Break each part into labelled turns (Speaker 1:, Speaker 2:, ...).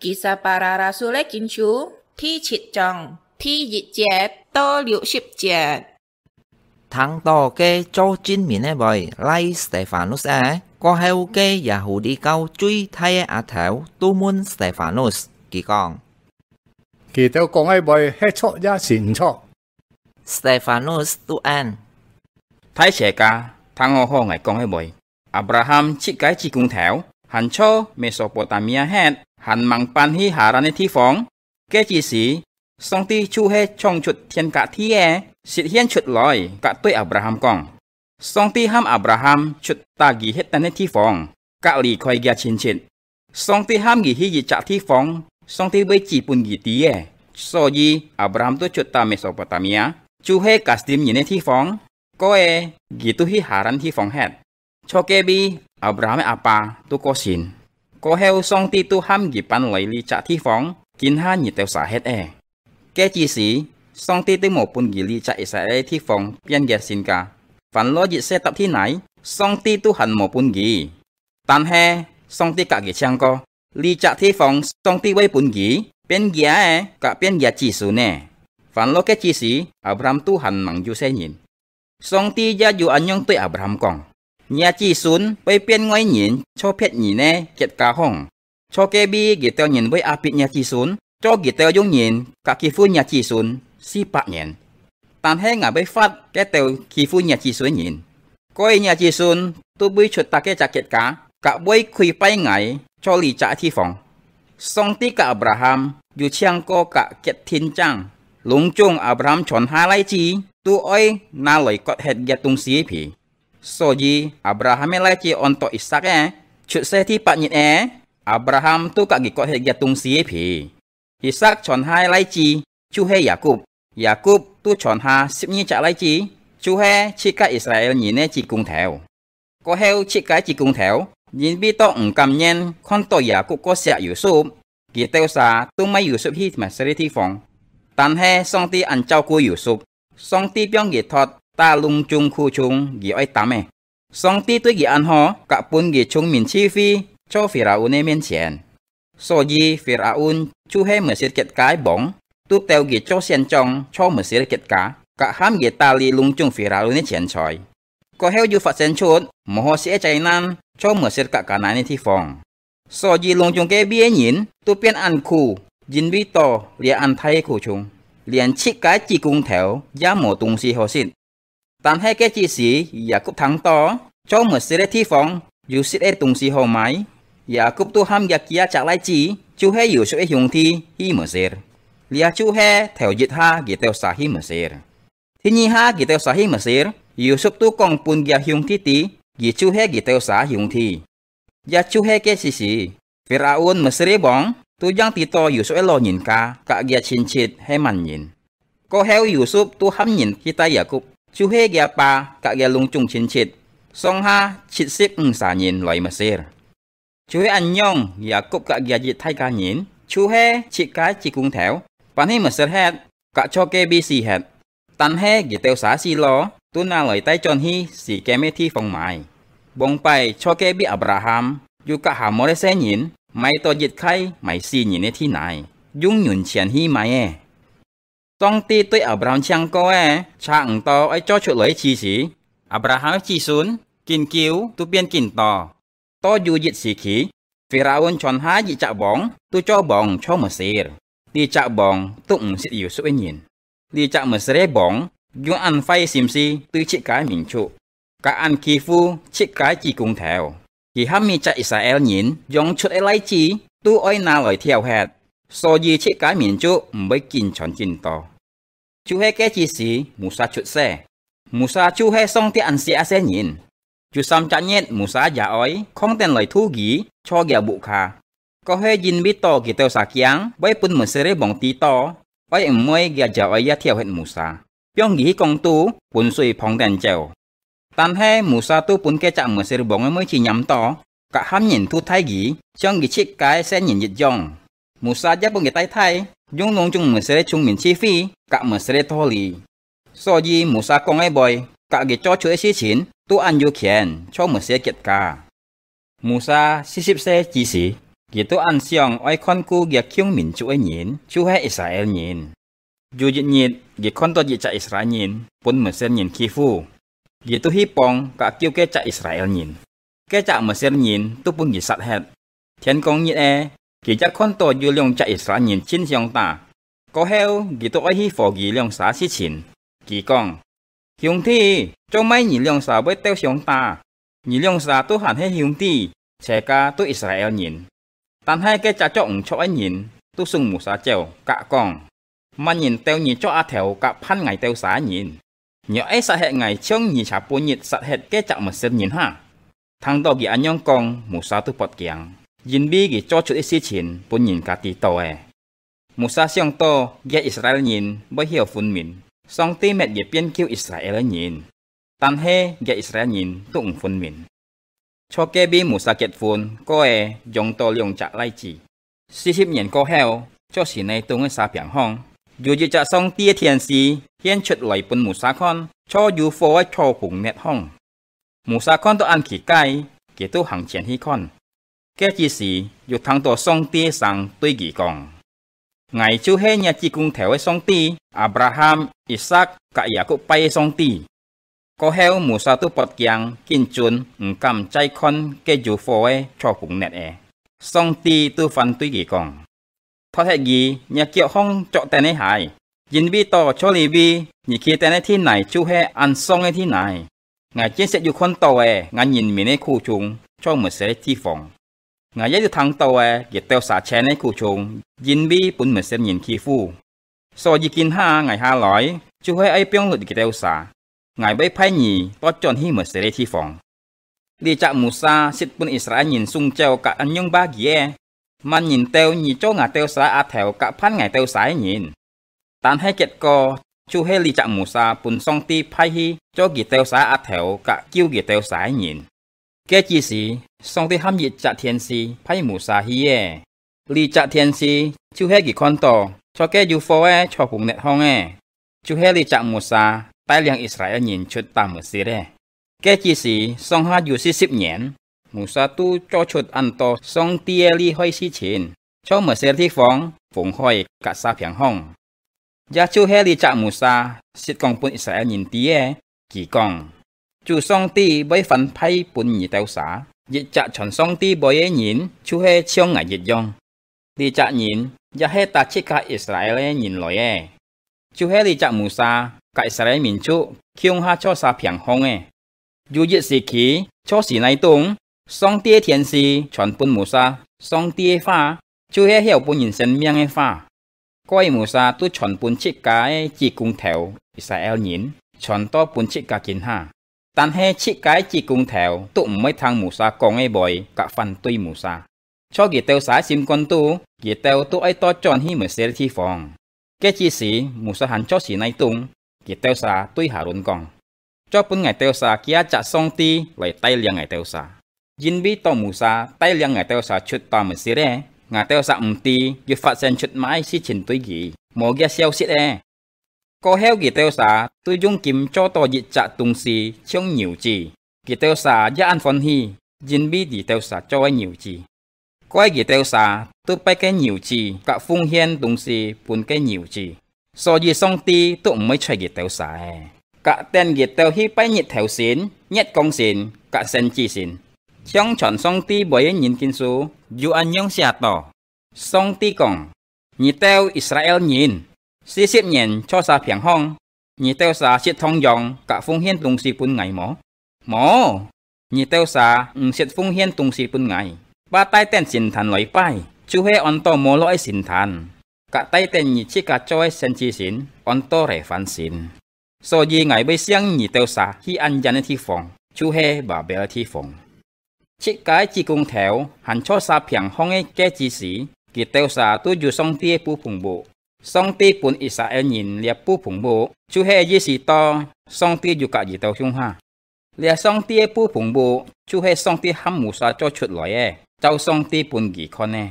Speaker 1: kisa para rasul kinchu thi chit chong, thi dịch chết, to liu ship chết. Thằng to kê cho chín mình nè bời, lai Stephanus á, à, có heo kê và hủ đi câu truy thay á à thảo tu môn Stephanus, kỳ con. Kỳ tao con ai bời hết chọ ra xin chọ. Stephanus tu an. Thái trẻ ca,
Speaker 2: thằng hồ hồ ngày con ai bời. Abraham chỉ cái chỉ cung thảo, hắn cho Mesopotamia hết หันมังปันที่หารันในที่ฟองเกจีสีทองตีชูให้ช่องชุดเทียนกะที่แอสิทธิ์เฮียนชุดลอยกะตัวอับราฮัมกองทองตีห้ามอับราฮัมชุดตากีเฮตันในที่ฟองกะหลีคอยเกียชินชินทองตีห้ามกีฮียจักที่ฟองทองตีไใบจีปุ่นกีตีแอซอยีอับราฮัมตัวชุดตาเมโสปตามียชูให้กัสติมยินในที่ฟองก็เอกีตุ้ยหารันที่ฟองแฮดโชเกบีอับราฮัมอาปาตุโกสิน Kohel song ti tu ham gi pan lai li cha thi phong kin ha ni teo sa het e. Ke chi si song ti tu mo pun gi li cha Israel thi phong pian ge sin ka. Fan lo ji se tap thi nai song ti tu han mo pun gi. Tan he song ti ka gi chang ko li cha thi phong song ti wei pun gi pian gi e ka pian gi chi su ne. Fan lo ke chi si Abraham tu han mang ju se nyin. Song ti ja ju anyong te Abraham kong. nhà chỉ xuân bây biên ngoại nhìn cho phép nhìn nè kết cả hồng cho kê bi ghi tao nhìn với áp nhà chỉ xuân cho ghi tao dùng nhìn cả kỳ phu nhà chỉ xuân si bạc nhìn tàn hê ngả bây phát cái tàu kỳ phu nhà chỉ xuân nhìn coi nhà chỉ xuân tôi bây chuột ta cái chặt kết cả cả bây khuy bay ngay cho lì trả thi phòng song tí cả Abraham dù chiang có cả kết thiên trang Lũng chung Abraham chọn hai lai chi tu oi na lời có hết gạt tung sĩ phì Soji Abraham chi leci onto Isak eh. Chut se thi pat nhit eh. Abraham tu kak gi ko he gia tung si e phi. Isak chon hai chi chu he Yakub. Yakub tu chon ha sip ni cha leci. Chu he chi ka Israel ni ne chi cung theo. Ko heo chi ka chi cung theo. Nhìn bi to ung cam nhen con to Yakub ko se Yusuf. Gi teo sa tu mai Yusuf hi ma se thi phong. Tan he song ti an chao ku Yusuf. Song ti pyong gi thot ta lung chung khu chung gi oi tam e song ti tu gi an ho ka pun gi chung min chi phi cho firaun e min chen so gi firaun chu he mơ sir ket kai bong tu teo gi cho sen chong cho mơ sir ket ka ka ham gi ta li lung chung firaun e chen choi có heo dù phát sen chốt mà họ sẽ chạy nan cho mở sẽ cả cả này thì phòng so gì lông chung cái bia nhìn tu biến ăn khu dính bi to liền ăn thay khu chung liền chỉ cái chỉ cung theo giá mổ tung si họ xịt tám hai cái chi sĩ giả cúp thắng to cho một sẽ thi phóng dù sẽ tung si hồ máy giả cúp tu ham giả kia chặt lại chi chú he dù sẽ dùng thi hi mở xe lia chú he theo dịch ha ghi theo xả hi mở xe thì nhi ha ghi theo xả hi mở xe dù sắp tu con bùn giả dùng thi tí ghi chú he ghi theo xả dùng thi giả chú he cái chi sĩ Firaun Mesir bong tu yang tito Yusuf lo nhìn ka cả gia chinh chit he man nhìn. Ko heo Yusuf tu ham nhìn khi ta Yakub ชูเฮเกียปากะเกียลุงจุงชินชิดสองห้าชิดสิบสานินลอยมาเสียชูเฮอันยองากุบกะเกียจิตไทยกาญิน ชูเฮชิดกายจิกุงแถวปันให้มาเสียแฮดกะชอเกบีสีแฮด ตันเฮกียเตียวสาสีล้อตุนาลอยใต้จอนฮีสีแกเมที่ฟองไม้บงไปชอเกบีอับราฮัมอยู่กะหามอเรเซยิน ไม่ต่อยิตไข่ไม่สีหยินในที่ไหนยุ่งหยุนเฉียนฮีไม่ต้องตีตุยอับราฮัมช่างก็แอช่างต่อไอ้จ้อฉุดเลยชีสีอับราฮัมชีซุนกินกิ้วตุเปียนกินต่อต่ออยู่ยิดสีขีฟิราอุนชอนห้ายิจักบองตุจ้อบองชอมเสียลีจักบองตุ่งสิอยู่สุเอญินลีจักมเสเรบองยุงอันไฟซิมซีตุชิกายมิงชุกะอันคีฟูชิกายจีกุงแถวที่ห้ามมีจักอิสราเอลยินยองชุดไอไลจีตุอ้อยนาลอยเที่ยวแฮด so gì chế cái miền chỗ mới kinh chọn kinh to chú hay cái chi sĩ musa chút xe sa chú hay xong thì ăn xe xe nhìn chú sam chán nhét sa giả ói không tên lời thu gì cho gà bụ khà có hay nhìn biết to kì tao xà kiáng bởi bún mở xe bóng tí to ói ẩm mới gà giả ói ya theo hết sa biong ghi công tu bún suy phong đèn chèo tan hay sa tu bún kê chạm mở xe bóng mới chỉ nhắm to cả ham nhìn thu thay ghi trong ghi chiếc cái sẽ nhìn dịch dòng Musa gia bông tai tai, Jung nông Jung mười chung min chi phi, cả mười toli. Musa kong ai boy, cả ge cho chue si chin, tu an yu kien, cho mười sere ka. Musa si sip se chi si, ge tu an siong oi kon ku ghi kiung min chuỗi nyin, chue hai Israel nyin. Ju jit nyit, ge Kon to ji cha Israel nyin, pun mười nyin Kifu. fu. phu. tu hi pong, cả kiêu ke cha Israel nyin. Ke cha mười nyin, tu pun ge sat het. Tian kong nyit e, kỳ chắc con tổ dư lượng chạy Israel nhìn chín dòng ta. Có heo, kỳ tổ ấy hi phò kỳ lượng xá xí chín. Kỳ con, hiếu thi, cho mấy nhìn lượng xá với tiêu dòng ta. Nhìn lượng xá tôi hẳn hết hiếu thi, trẻ ca tôi Israel nhìn. Tàn hai cái trả trọng cho ấy nhìn, tôi sung mù xá chèo, cả con. Mà nhìn tiêu nhìn cho á theo cả phan ngày tiêu xá nhìn. Nhớ ấy xá hẹn ngày trông nhìn xá bố nhiệt xá hẹn cái chạm mà xem nhìn ha. Thằng tổ kỳ anh nhông con, mù xá tôi bọt kiếng. 人美佢做出的事情，本人家知道嘅。穆沙上到嘅以色列人不曉分明，上帝滅也變叫以色列人，但係嘅以色列人都唔分明。初嘅俾穆沙結婚，嗰個用到兩隻例子，四十年過後，就是你當嘅沙平康，有一隻上帝嘅天使顯出來本穆沙看，初要火喺初紅滅康，穆沙看到暗奇街，佢都行前去看。แก็จีสีอยู่ทางตัวซงตีสังตุยกีกองไงชูเฮียจีกุงแถวไอซงตีอับราฮัมอิสักกะยากุไปซงตี ก็เฮลหมูซาตุปดกียงกินจุนอุ่งกำใจคนแกจูโฟเอชอบุงเน็ตเอซงตีตัวฟันตุยกีกองทอแทกีเนี่ยเกี่ยวห้องเจาะแต่ในหาย ยินวีต่อโชลีวีนี่คือแต่ในที่ไหนชูเฮอันซงในที่ไหนไงเจนเสร็จอยู่คนโต่อเองานยินมีในคู่ชุง ช่องเหมือนเสร็จที่ฟอง ngài ấy thằng tàu à cái tàu sát chén này cụ chung yên bi bốn mươi sáu nghìn khi phu so với kinh ha ngày ha lõi chú hơi ai biếng lụt cái tàu sát. ngài bay phải nhì tốt chọn hi mười sáu thi phòng đi chạm mù xa, xịt bốn israel nhìn sung treo cả anh nhung ba ghé e, man nhìn tàu nhì cho ngài tàu sát à theo cả phát ngài tàu sát nhìn tan hai kết co chú hơi đi chạm mù xa bốn song ti phái hi cho cái tàu sát à theo cả kêu cái tàu sát nhìn cái chỉ sĩ song thì ham nhiệt chặt thiên sĩ phải mù sa hi ye lì chặt thiên sĩ chú hết gì con tổ cho cái du phô e cho cùng nẹt hong e chú hết lì chặt mù sa tai liang Israel nhìn chút ta mù sĩ re cái chỉ sĩ song ha dù sĩ sip nhện mù sa tu cho chút an tổ song tia lì hoi sĩ chín cho mù sĩ thi phóng phụng hơi cả sa phiang hong Gia chú hết lì chặt mù sa sit con quân Israel nhìn tia e, kỳ con chú song ti bởi phần pay bún nhị tàu xá dịch chạ chọn song ti bởi e nhìn chú hê chiong ngài dịch dòng đi chạ nhìn ya hê ta chỉ cả Israel nhìn lối e, e. chú hê đi chạ Musa cả Israel mình chú kiong ha cho sa phiang hông e dù dịch sĩ khí cho sĩ này tung song ti e thiên sĩ chọn bún Musa song ti pha chú hê hiểu bún nhìn sen miang e pha coi Musa tu chọn bún chỉ cả chỉ cùng theo Israel nhìn chọn to bún chỉ cả kiến ha tan he chi cái chi cùng theo tụm mấy thằng mù sa con ấy bồi cả phần tuy mù sa cho ghi teo xá sim con tu ghi teo tu ấy to tròn hi mới sẽ thi phòng cái chi sĩ mù sa hắn cho sĩ này tung ghi teo xá tuy hà run con cho bốn ngày teo xá kia chặt song ti lại tay liền ngày teo xá Jin bi to mù sa tay liền ngày teo xá chút ta mới sẽ ngà teo xá um ti ghi phát sen chút mãi si chỉnh tuy gì mò ghe xeo xít e có heo gì tiêu xả tôi dùng kim cho tòa dịch trả tung xì trong nhiều chi gì tiêu xả giá ăn phân hi dân bi gì tiêu xả cho ai nhiều chi có ai gì tiêu xả tôi bay cái nhiều chi cả phung hiên tung xì buồn cái nhiều chi so gì song ti tôi mới chơi gì tiêu xả cả tên gì tiêu hi bay nhiệt theo xin nhất công xin cả sen chi xin trong chọn song ti bởi nhìn kinh số dù anh nhông xả tỏ song ti còn nhị tiêu Israel nhìn สี่สิบเงินช่อสาเพียงห้องนี่เต้าสาเช็ดทองยองกะฟงเฮียนตุงสีปุ่นไงหมอหมอนี่เต้าสาอืเช็ดฟงเฮียนตุงสีปุ่นไงป้าใต้เต้นสินทันลอยไป ชูเฮอันโตโมลอยสินทันกะใต้เต้นนี่ชิกาจ้อยเซนจีสินอันโตเรฟันสินโซยีไงไปเสียงนี่เต้าสาที่อันยันที่ฟงชูเฮบาเบลที่ฟงชิกาจีกงแถวหันช่อสาเพียงห้องไอ้แก้จีสี กิ่เต้สาตู้อยู่ซ่องเตี้ยปูผงโบ song ti pun Israel nhìn lia pu phùng bộ chú hệ di sĩ to song ti dù cả gì tàu hung ha lia song ti pu phùng bộ chú hệ song ti ham mù sa cho chuột lõi e châu song ti pun gì con e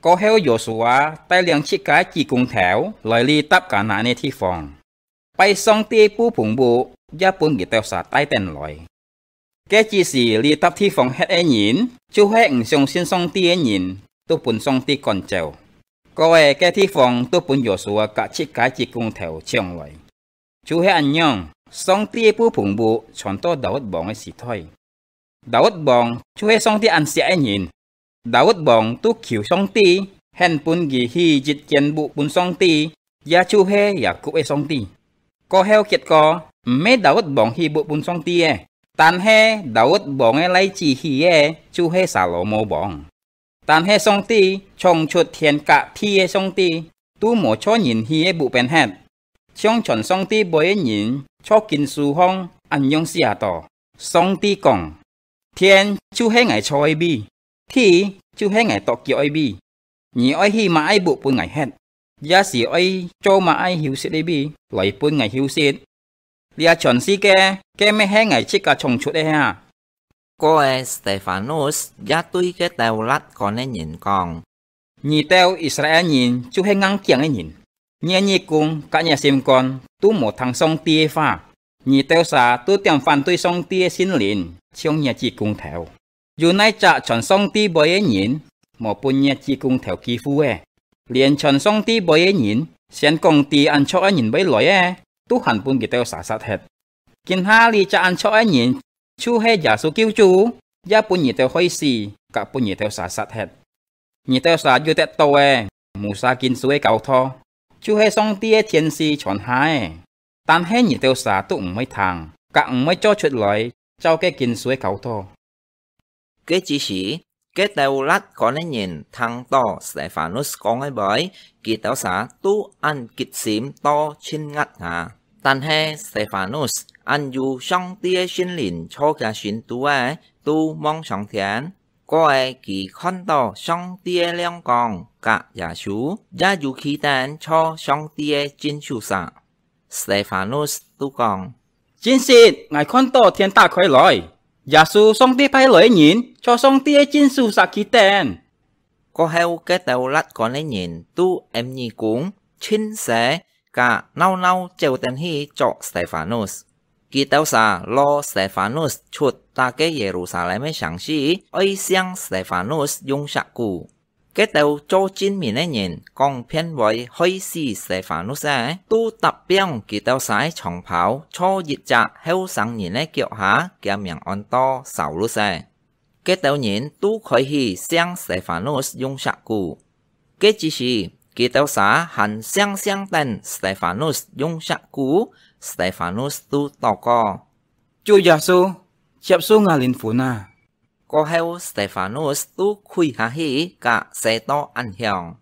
Speaker 2: có heo dỗ sùa tay liang chiếc cá chỉ cùng thẻo lời ly tắp cả nã nê thi phòng bay song ti pu phùng bộ gia pun gì tàu sa tay tên lõi cái chỉ sĩ ly tắp thi phòng hết e nhìn chú hệ ứng song xin song ti e nhìn tu pun song ti còn chèo 各位，该地方都本耶稣啊，各七解决公头将来，就系安样，上帝不蓬勃传到大卫王嘅时代，大卫王就系上帝按时一年，大卫王都求上帝，很本嘅喜日见不本上帝，也就系也各位上帝，过后结果唔系大卫王喜不本上帝嘅，但系大卫王嘅来自喜嘅就系撒罗摩王。tan he song ti chong chuột thiền cả thi song ti tu mổ cho nhìn hi he bèn hẹn trong chuẩn song ti bối nhìn cho kinh su hong ăn nhong xia tỏ song ti còng thiên chú he ngày cho ai bi thi chú he ngày tọ kiểu ai bi nhị ai hi bùn ngày hẹn giá sĩ ai cho mà ai hiếu sĩ đây bùn ngày hiếu sĩ lia chuẩn si ke ke me he ngày chích cả chồng chuột đây ha Coe Stephanus jatui lát teulat kone nhìn kong. Nhi teo Israel nhìn chú he ngang kiang ấy nhìn Nhi nhi cùng cả nhà xem con tu một thằng song tia pha. Nhi teo xa tu tiệm phản tuy song tia xin liền trong nhà chị cùng theo. Dù nay trả chọn song tia bởi ấy nhìn một bun nhà chị cùng theo kỳ phu e. Liền chọn song tia bởi ấy nhìn xem công tia ăn cho ấy nhìn bấy lỗi ấy e. tu hẳn bun kỳ teo xa sát hết. Kinh ha li cha ăn cho ấy nhìn chú hay giả số kêu chú giá bún nhị theo hơi xì cả bún nhị theo xả sát hết nhị theo xả vô tết tàu e mù sa kinh suối cầu tho chú hay xong tia thiên si chọn hai tan hết nhị theo xả tụ mấy thằng cả mấy cho chuyện lời cháu cái
Speaker 1: kinh suối cầu tho cái chỉ sĩ cái tàu lát có nên nhìn thằng to sẽ phản nút con ấy bởi kỳ tàu xả tu ăn kịch xím to trên ngắt hà tan hết sẽ phản nút anh dù song tia xin lìn cho cả xin tu ai tu mong song thiện có ai kỳ khăn tỏ song tia leo còn cả giả chú gia dù khí tán cho song tia chín chú sạ Stephanus tu còn chính xịt ngài khăn tỏ thiên ta khói lòi giả sư song tia phải lưỡi nhìn cho song tia chín chú sạ khí tán có heo cái tàu lát còn lấy nhìn tu em nhì cũng chính sẽ cả nâu nâu chèo tên hi cho Stephanus กีเตาซาลอเซฟานุสชุด ตาเกเยรูซาเล็มฉังชีเอเซียงเซฟานุสยุงชักกูกเตาโจจินมีเนียนกองเพียนไว้ไอซีเซฟานุสเอตู้ตับเปียงกีเตาสายฉองเผาช่อยิจะเฮลสังเนี่ยนเกี่ยวหาเกี่ยมยังอันโตสาวลุสเอกเตาเนียนตู้คอยฮีเซียงเซฟานุสยุงชักกูกจีชีกีเตาสาหันเซียงเซียงเต้นเซฟานุสยุงชักกู Stephanos tu tò co. Chú giả su, chạp su ngà linh phú nà. Có heo Stephanos tu khuy hà hỉ cả xe to ăn hẹo.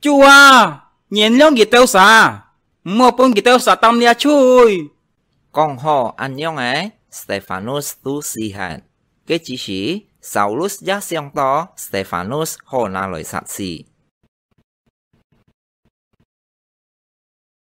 Speaker 1: Chú à, nhìn lông gì tao xa, mô bông gì tao xa tâm nha chui. Con họ ăn nhông ấy, Stephanos tu si hạt. Cái chỉ sĩ, Saulus giá xiong to, Stephanos hồ na lời sạc xì. Si.